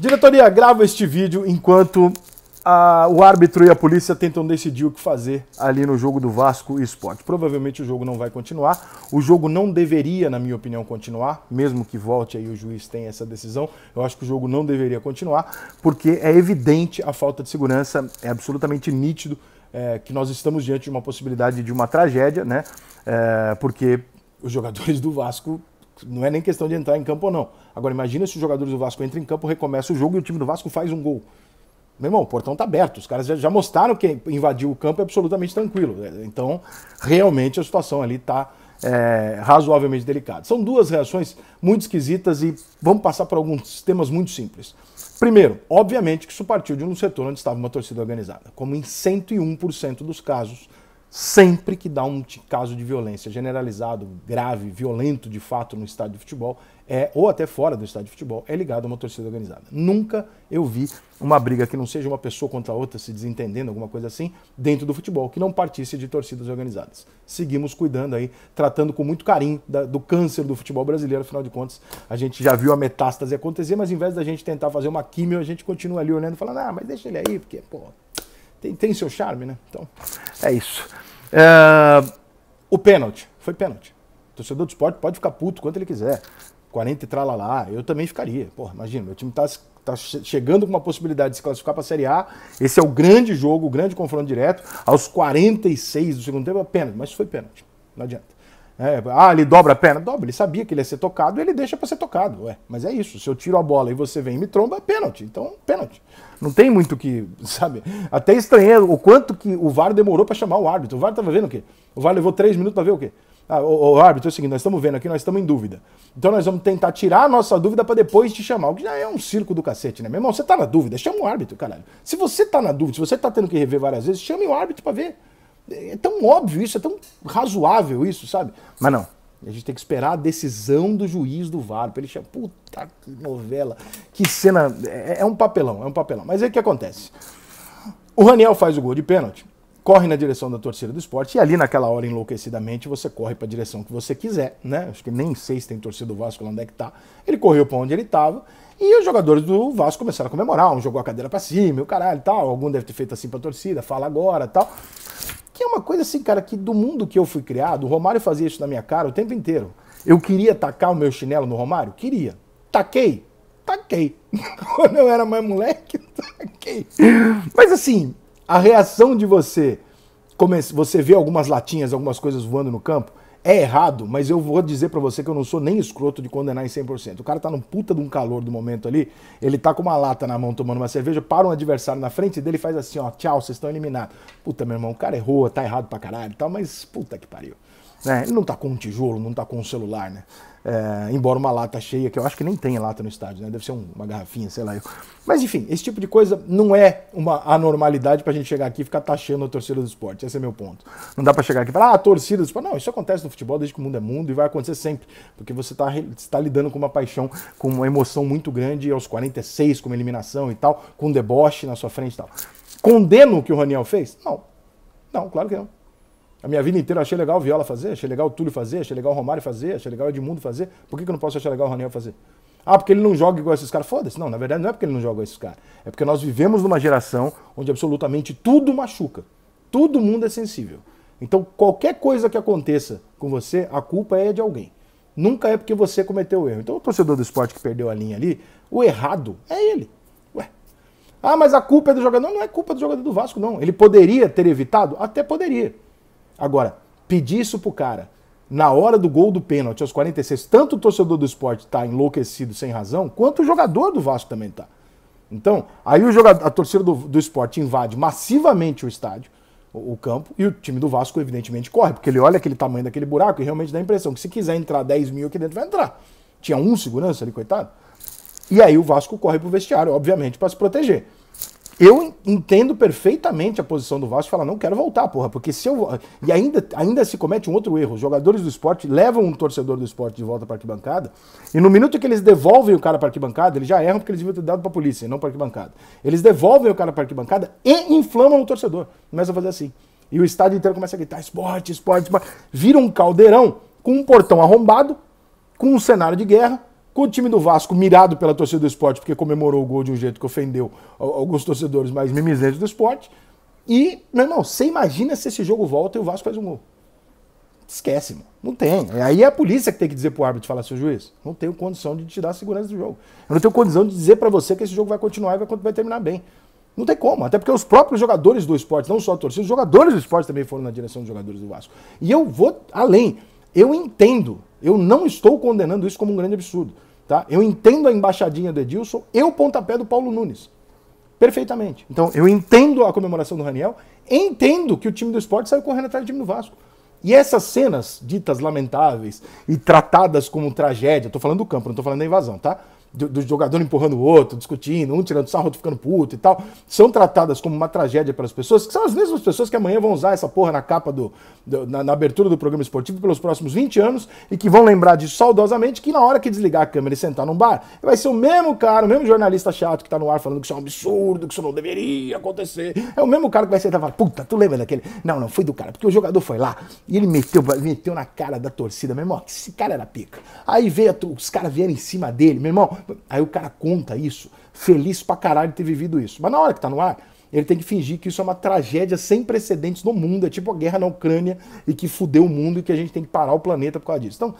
Diretoria, grava este vídeo enquanto a, o árbitro e a polícia tentam decidir o que fazer ali no jogo do Vasco e Sport. Provavelmente o jogo não vai continuar. O jogo não deveria, na minha opinião, continuar, mesmo que volte aí o juiz tenha essa decisão. Eu acho que o jogo não deveria continuar, porque é evidente a falta de segurança, é absolutamente nítido é, que nós estamos diante de uma possibilidade de uma tragédia, né? É, porque os jogadores do Vasco não é nem questão de entrar em campo ou não. Agora, imagina se os jogadores do Vasco entram em campo, recomeça o jogo e o time do Vasco faz um gol. Meu irmão, o portão está aberto. Os caras já, mostraram que invadiu o campo é absolutamente tranquilo. É, então, realmente, a situação ali está é, razoavelmente delicada. São duas reações muito esquisitas e vamos passar por alguns temas muito simples. Primeiro, obviamente que isso partiu de um setor onde estava uma torcida organizada. Como em 101% dos casos, sempre que dá um caso de violência generalizado, grave, violento de fato no estádio de futebol, é, ou até fora do estádio de futebol, é ligado a uma torcida organizada. Nunca eu vi uma briga que não seja uma pessoa contra outra se desentendendo, alguma coisa assim, dentro do futebol, que não partisse de torcidas organizadas. Seguimos cuidando aí, tratando com muito carinho da, do câncer do futebol brasileiro, afinal de contas, a gente já viu a metástase acontecer, mas em vez da gente tentar fazer uma químio, a gente continua ali olhando e falando, ah, mas deixa ele aí, porque, pô, tem, tem seu charme, né? Então, é isso. É, o pênalti, foi pênalti. torcedor do esporte pode ficar puto quanto ele quiser. 40 e tralalá, eu também ficaria. Porra, imagina, meu time tá, tá chegando com uma possibilidade de se classificar para a Série A. Esse é o grande jogo, o grande confronto direto. Aos 46 do segundo tempo, é pênalti, mas foi pênalti. Não adianta. É, ah, ele dobra a perna. Dobra, ele sabia que ele ia ser tocado ele deixa para ser tocado. Ué, mas é isso. Se eu tiro a bola e você vem e me tromba, é pênalti. Então, pênalti. Não tem muito que, sabe? Até estranhei o quanto que o VAR demorou para chamar o árbitro. O VAR tava vendo o quê? O VAR levou três minutos para ver o quê? Ah, o, o, árbitro é o seguinte, nós estamos vendo aqui, nós estamos em dúvida. Então nós vamos tentar tirar a nossa dúvida para depois te chamar. O que já é um circo do cacete, né? Meu irmão, você tá na dúvida, chama o árbitro, caralho. Se você tá na dúvida, se você tá tendo que rever várias vezes, chame o árbitro para ver. É tão óbvio isso, é tão razoável isso, sabe? Mas não. A gente tem que esperar a decisão do juiz do VAR para ele chamar. Puta que novela, que cena. É, é um papelão, é um papelão. Mas aí o que acontece? O Raniel faz o gol de pênalti, corre na direção da torcida do esporte e ali naquela hora enlouquecidamente você corre para a direção que você quiser, né? Acho que nem sei se tem torcida do Vasco lá onde é que tá. Ele correu para onde ele estava e os jogadores do Vasco começaram a comemorar, um jogou a cadeira para cima, o caralho, tal, algum deve ter feito assim para a torcida, fala agora, tal. Que é uma coisa assim, cara, que do mundo que eu fui criado, o Romário fazia isso na minha cara o tempo inteiro. Eu queria tacar o meu chinelo no Romário? Queria. Taquei? Taquei. Quando eu era mais moleque, taquei. Mas assim, a reação de você, você vê algumas latinhas, algumas coisas voando no campo, é errado, mas eu vou dizer para você que eu não sou nem escroto de condenar em 100%. O cara tá num puta de um calor do momento ali, ele tá com uma lata na mão tomando uma cerveja, para um adversário na frente dele e faz assim, ó, tchau, vocês estão eliminados. Puta, meu irmão, o cara errou, tá errado pra caralho e tal, mas puta que pariu. Né? Ele não tá com um tijolo, não tá com um celular, né? É, embora uma lata cheia, que eu acho que nem tem lata no estádio, né? deve ser um, uma garrafinha, sei lá. Eu. Mas enfim, esse tipo de coisa não é uma anormalidade para a gente chegar aqui e ficar taxando a torcida do esporte. Esse é meu ponto. Não dá para chegar aqui e falar, ah, a torcida do esporte. Não, isso acontece no futebol desde que o mundo é mundo e vai acontecer sempre, porque você está tá lidando com uma paixão, com uma emoção muito grande aos 46, com uma eliminação e tal, com um deboche na sua frente e tal. Condeno o que o Raniel fez? Não. Não, claro que não. A minha vida inteira eu achei legal o Viola fazer, achei legal o Túlio fazer, achei legal o Romário fazer, achei legal o Edmundo fazer. Por que, que eu não posso achar legal o Raniel fazer? Ah, porque ele não joga igual esses caras. Foda-se. Não, na verdade não é porque ele não joga igual esses caras. É porque nós vivemos numa geração onde absolutamente tudo machuca. Todo mundo é sensível. Então qualquer coisa que aconteça com você, a culpa é de alguém. Nunca é porque você cometeu o erro. Então o torcedor do esporte que perdeu a linha ali, o errado é ele. Ué. Ah, mas a culpa é do jogador. Não, não é culpa do jogador do Vasco, não. Ele poderia ter evitado? Até poderia. Agora, pedir isso pro cara na hora do gol do pênalti aos 46, tanto o torcedor do esporte tá enlouquecido sem razão, quanto o jogador do Vasco também tá. Então, aí o jogador, a torcida do, do esporte invade massivamente o estádio, o, o, campo, e o time do Vasco, evidentemente, corre, porque ele olha aquele tamanho daquele buraco e realmente dá a impressão que se quiser entrar 10 mil aqui dentro, vai entrar. Tinha um segurança ali, coitado. E aí o Vasco corre pro vestiário, obviamente, para se proteger. Eu entendo perfeitamente a posição do Vasco falar, não quero voltar, porra, porque se eu. E ainda, ainda se comete um outro erro. Os jogadores do esporte levam um torcedor do esporte de volta para a arquibancada, e no minuto que eles devolvem o cara para a arquibancada, eles já erram porque eles deviam ter dado para a polícia e não para a arquibancada. Eles devolvem o cara para a arquibancada e inflamam o torcedor. Começa a fazer assim. E o estádio inteiro começa a gritar: esporte, esporte, esporte. Vira um caldeirão com um portão arrombado, com um cenário de guerra, com o time do Vasco mirado pela torcida do esporte, porque comemorou o gol de um jeito que ofendeu alguns torcedores mais mimizentes do esporte. E, meu irmão, você imagina se esse jogo volta e o Vasco faz um gol. Esquece, mano. Não tem. Aí é a polícia que tem que dizer pro árbitro falar, seu juiz, não tenho condição de te a segurança do jogo. Eu não tenho condição de dizer para você que esse jogo vai continuar e vai, vai terminar bem. Não tem como, até porque os próprios jogadores do esporte, não só a torcida, os jogadores do esporte também foram na direção dos jogadores do Vasco. E eu vou além. Eu entendo, eu não estou condenando isso como um grande absurdo. Tá? Eu entendo a embaixadinha do Edilson e o pontapé do Paulo Nunes. Perfeitamente. Então, eu entendo a comemoração do Raniel, entendo que o time do esporte saiu correndo atrás do time do Vasco. E essas cenas ditas lamentáveis e tratadas como tragédia, estou falando do campo, não estou falando da invasão, tá? do, do jogador empurrando o outro, discutindo, um tirando sarro, outro ficando puto e tal, são tratadas como uma tragédia para as pessoas, que são as mesmas pessoas que amanhã vão usar essa porra na capa do. do na, na, abertura do programa esportivo pelos próximos 20 anos e que vão lembrar disso saudosamente, que na hora que desligar a câmera e sentar num bar, vai ser o mesmo cara, o mesmo jornalista chato que tá no ar falando que isso é um absurdo, que isso não deveria acontecer. É o mesmo cara que vai sentar e falar, puta, tu lembra daquele? Não, não, foi do cara, porque o jogador foi lá e ele meteu, meteu na cara da torcida, meu irmão, esse cara era pica. Aí veio, os caras vieram em cima dele, meu irmão, Aí o cara conta isso, feliz pra caralho de ter vivido isso. Mas na hora que tá no ar, ele tem que fingir que isso é uma tragédia sem precedentes no mundo, é tipo a guerra na Ucrânia e que fudeu o mundo e que a gente tem que parar o planeta por causa disso. Então,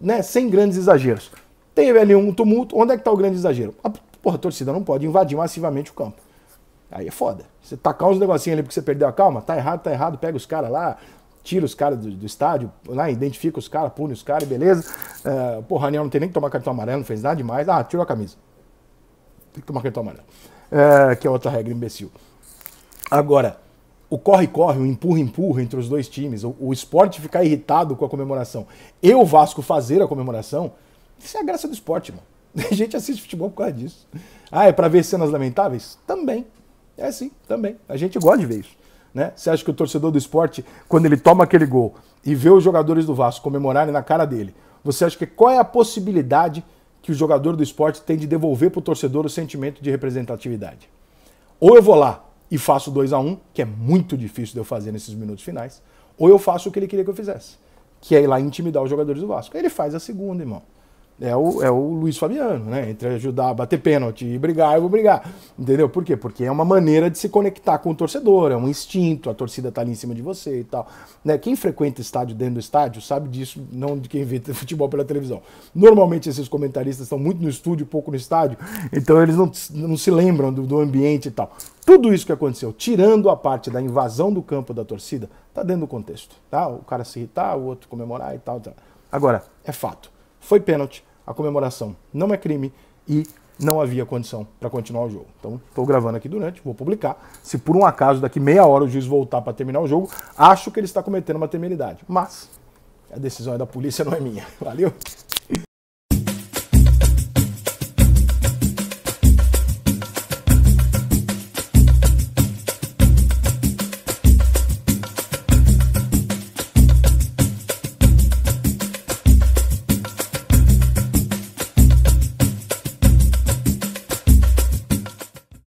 né, sem grandes exageros. Teve ali um tumulto, onde é que tá o grande exagero? A, porra, a torcida não pode invadir massivamente o campo. Aí é foda. Você tacar uns negocinhos ali porque você perdeu a calma, tá errado, tá errado, pega os caras lá, tira os caras do, do, estádio, lá identifica os caras, pune os caras, beleza. Uh, porra, Raniel não tem nem que tomar cartão amarelo, não fez nada demais. Ah, tirou a camisa. Tem que tomar cartão amarelo. Uh, que é outra regra imbecil. Agora, o corre-corre, o empurra-empurra entre os dois times, o, o, esporte ficar irritado com a comemoração e o Vasco fazer a comemoração, isso é a graça do esporte, mano. A gente assiste futebol por causa disso. Ah, é pra ver cenas lamentáveis? Também. É sim, também. A gente gosta de ver isso. Né? Você acha que o torcedor do esporte, quando ele toma aquele gol e vê os jogadores do Vasco comemorarem na cara dele, você acha que qual é a possibilidade que o jogador do esporte tem de devolver para o torcedor o sentimento de representatividade? Ou eu vou lá e faço 2 a 1 um, que é muito difícil de eu fazer nesses minutos finais, ou eu faço o que ele queria que eu fizesse, que é ir lá intimidar os jogadores do Vasco. Ele faz a segunda, irmão é o, é o Luiz Fabiano, né? Entre ajudar a bater pênalti e brigar, eu vou brigar. Entendeu? Por quê? Porque é uma maneira de se conectar com o torcedor, é um instinto, a torcida tá ali em cima de você e tal. Né? Quem frequenta estádio dentro do estádio sabe disso, não de quem vê futebol pela televisão. Normalmente esses comentaristas estão muito no estúdio, pouco no estádio, então eles não, não se lembram do, do ambiente e tal. Tudo isso que aconteceu, tirando a parte da invasão do campo da torcida, tá dentro do contexto, tá? O cara se irritar, o outro comemorar e tal. tal. Tá? Agora, é fato. Foi pênalti a comemoração não é crime e não havia condição para continuar o jogo. Então, estou gravando aqui durante, vou publicar. Se por um acaso daqui meia hora o juiz voltar para terminar o jogo, acho que ele está cometendo uma temeridade. Mas a decisão é da polícia, não é minha. Valeu!